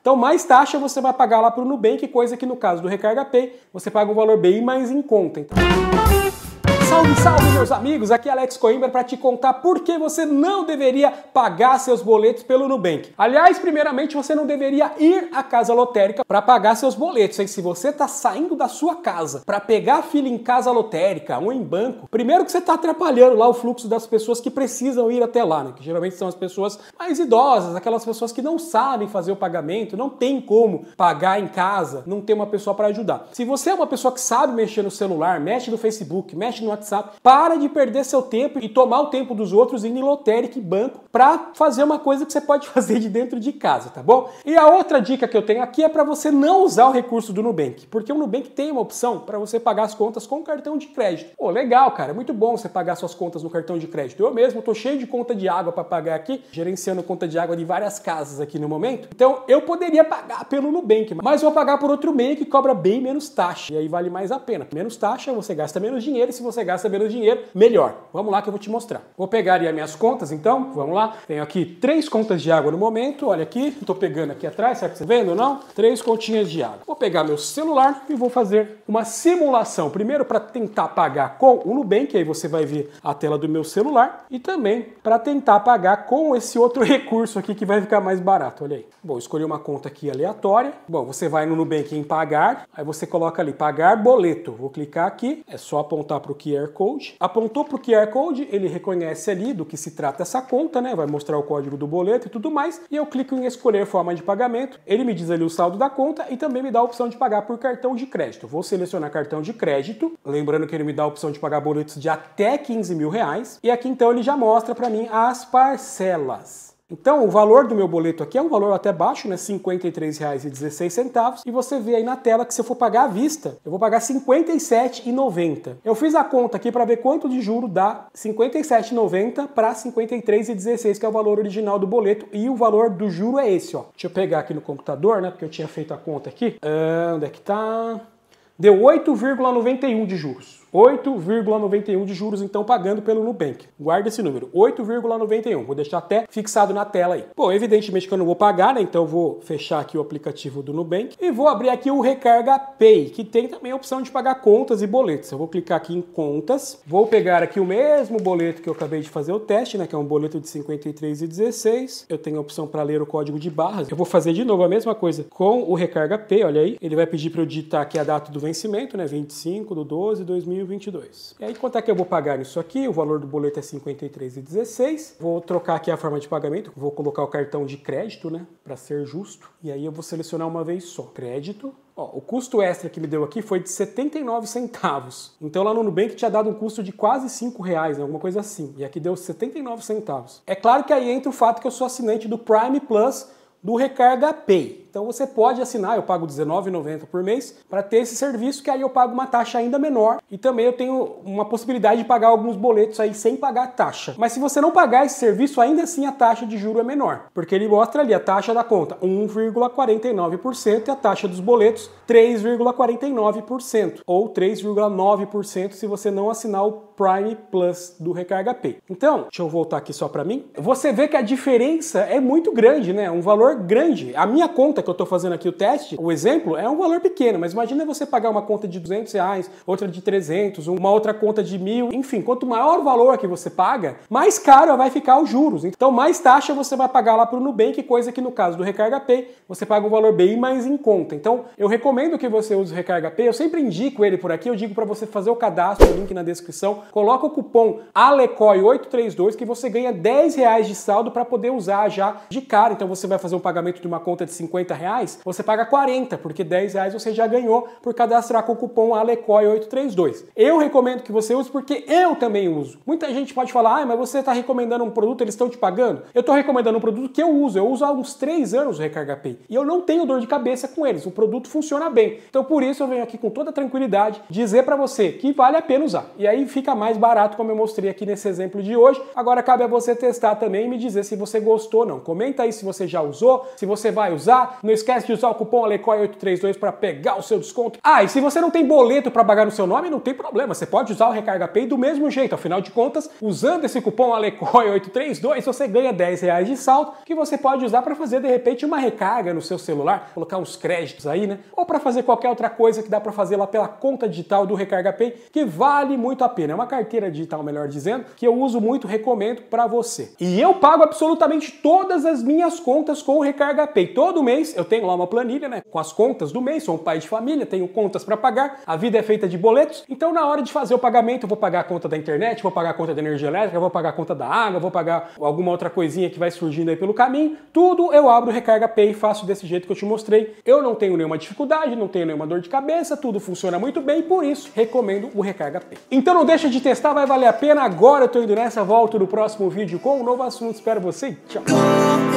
Então, mais taxa você vai pagar lá para o Nubank, coisa que no caso do Recarga Pay, você paga um valor bem mais em conta. Então... Salve, salve, meus amigos! Aqui é Alex Coimbra para te contar por que você não deveria pagar seus boletos pelo Nubank. Aliás, primeiramente, você não deveria ir à casa lotérica para pagar seus boletos. E se você está saindo da sua casa para pegar filho em casa lotérica ou em banco, primeiro que você está atrapalhando lá o fluxo das pessoas que precisam ir até lá, né? que geralmente são as pessoas mais idosas, aquelas pessoas que não sabem fazer o pagamento, não tem como pagar em casa, não tem uma pessoa para ajudar. Se você é uma pessoa que sabe mexer no celular, mexe no Facebook, mexe no WhatsApp. Para de perder seu tempo e tomar o tempo dos outros indo em lotérica e banco para fazer uma coisa que você pode fazer de dentro de casa, tá bom? E a outra dica que eu tenho aqui é para você não usar o recurso do Nubank, porque o Nubank tem uma opção para você pagar as contas com cartão de crédito. Pô, legal, cara, é muito bom você pagar suas contas no cartão de crédito. Eu mesmo tô cheio de conta de água para pagar aqui, gerenciando conta de água de várias casas aqui no momento. Então, eu poderia pagar pelo Nubank, mas vou pagar por outro meio que cobra bem menos taxa. E aí vale mais a pena. Menos taxa, você gasta menos dinheiro e se você chegar sabendo o dinheiro, melhor. Vamos lá que eu vou te mostrar. Vou pegar aí as minhas contas, então, vamos lá. Tenho aqui três contas de água no momento, olha aqui, estou pegando aqui atrás, será que você tá vendo ou não? Três continhas de água. Vou pegar meu celular e vou fazer uma simulação. Primeiro para tentar pagar com o Nubank, aí você vai ver a tela do meu celular, e também para tentar pagar com esse outro recurso aqui que vai ficar mais barato, olha aí. Bom, escolhi uma conta aqui aleatória. Bom, você vai no Nubank em pagar, aí você coloca ali pagar boleto. Vou clicar aqui, é só apontar para o QR QR Code. Apontou para o QR Code, ele reconhece ali do que se trata essa conta, né? Vai mostrar o código do boleto e tudo mais. E eu clico em escolher forma de pagamento. Ele me diz ali o saldo da conta e também me dá a opção de pagar por cartão de crédito. Vou selecionar cartão de crédito. Lembrando que ele me dá a opção de pagar boletos de até 15 mil reais. E aqui então ele já mostra para mim as parcelas. Então, o valor do meu boleto aqui é um valor até baixo, né? R$ 53,16. E você vê aí na tela que se eu for pagar à vista, eu vou pagar R$ 57,90. Eu fiz a conta aqui para ver quanto de juro dá R$ 57,90 para R$ 53,16, que é o valor original do boleto. E o valor do juro é esse, ó. Deixa eu pegar aqui no computador, né? Porque eu tinha feito a conta aqui. Uh, onde é que tá? Deu 8,91 de juros. 8,91 de juros então pagando pelo Nubank. Guarda esse número, 8,91. Vou deixar até fixado na tela aí. Bom, evidentemente que eu não vou pagar, né? Então vou fechar aqui o aplicativo do Nubank e vou abrir aqui o Recarga Pay, que tem também a opção de pagar contas e boletos. Eu vou clicar aqui em contas, vou pegar aqui o mesmo boleto que eu acabei de fazer o teste, né? Que é um boleto de 53,16. Eu tenho a opção para ler o código de barras. Eu vou fazer de novo a mesma coisa com o Recarga Pay, olha aí. Ele vai pedir para eu digitar aqui a data do vencimento, né? 25 do 12 de 2000 2022. E aí quanto é que eu vou pagar nisso aqui? O valor do boleto é 53,16. Vou trocar aqui a forma de pagamento, vou colocar o cartão de crédito, né, para ser justo. E aí eu vou selecionar uma vez só, crédito. Ó, o custo extra que me deu aqui foi de 79 centavos. Então lá no Nubank tinha dado um custo de quase 5 reais, né, alguma coisa assim. E aqui deu 79 centavos. É claro que aí entra o fato que eu sou assinante do Prime Plus do Recarga Pay. Então você pode assinar, eu pago R$19,90 por mês, para ter esse serviço que aí eu pago uma taxa ainda menor e também eu tenho uma possibilidade de pagar alguns boletos aí sem pagar a taxa. Mas se você não pagar esse serviço, ainda assim a taxa de juro é menor, porque ele mostra ali a taxa da conta 1,49% e a taxa dos boletos 3,49% ou 3,9% se você não assinar o Prime Plus do Recarga Pay. Então, deixa eu voltar aqui só para mim. Você vê que a diferença é muito grande, né? Um valor grande. A minha conta conta que eu estou fazendo aqui o teste, o exemplo, é um valor pequeno, mas imagina você pagar uma conta de 200 reais, outra de 300, uma outra conta de mil, enfim, quanto maior o valor que você paga, mais caro vai ficar os juros. Então, mais taxa você vai pagar lá para o Nubank, coisa que no caso do Recarga Pay, você paga um valor bem mais em conta. Então, eu recomendo que você use o Recarga Pay, eu sempre indico ele por aqui, eu digo para você fazer o cadastro, o link na descrição, coloca o cupom ALECOI832 que você ganha 10 reais de saldo para poder usar já de cara. Então, você vai fazer um pagamento de uma conta de 50 50 reais, você paga 40, porque 10 reais você já ganhou por cadastrar com o cupom ALECOI832. Eu recomendo que você use porque eu também uso. Muita gente pode falar, ah, mas você está recomendando um produto, eles estão te pagando. Eu estou recomendando um produto que eu uso, eu uso há uns 3 anos o Recarga Pay e eu não tenho dor de cabeça com eles, o produto funciona bem. Então por isso eu venho aqui com toda tranquilidade dizer para você que vale a pena usar. E aí fica mais barato, como eu mostrei aqui nesse exemplo de hoje. Agora cabe a você testar também e me dizer se você gostou ou não. Comenta aí se você já usou, se você vai usar, não esquece de usar o cupom ALECOI832 para pegar o seu desconto. Ah, e se você não tem boleto para pagar no seu nome, não tem problema. Você pode usar o Recarga Pay do mesmo jeito. Afinal de contas, usando esse cupom ALECOI832, você ganha 10 reais de saldo que você pode usar para fazer, de repente, uma recarga no seu celular, colocar uns créditos aí, né? Ou para fazer qualquer outra coisa que dá para fazer lá pela conta digital do Recarga Pay, que vale muito a pena. É uma carteira digital, melhor dizendo, que eu uso muito, recomendo para você. E eu pago absolutamente todas as minhas contas com o Recarga Pay. Todo mês mês, eu tenho lá uma planilha, né, com as contas do mês, sou um pai de família, tenho contas para pagar, a vida é feita de boletos, então na hora de fazer o pagamento, eu vou pagar a conta da internet, vou pagar a conta da energia elétrica, vou pagar a conta da água, vou pagar alguma outra coisinha que vai surgindo aí pelo caminho, tudo eu abro o Recarga Pay e faço desse jeito que eu te mostrei. Eu não tenho nenhuma dificuldade, não tenho nenhuma dor de cabeça, tudo funciona muito bem, por isso recomendo o Recarga Pay. Então não deixa de testar, vai valer a pena. Agora eu tô indo nessa, volto no próximo vídeo com um novo assunto. Espero você e tchau!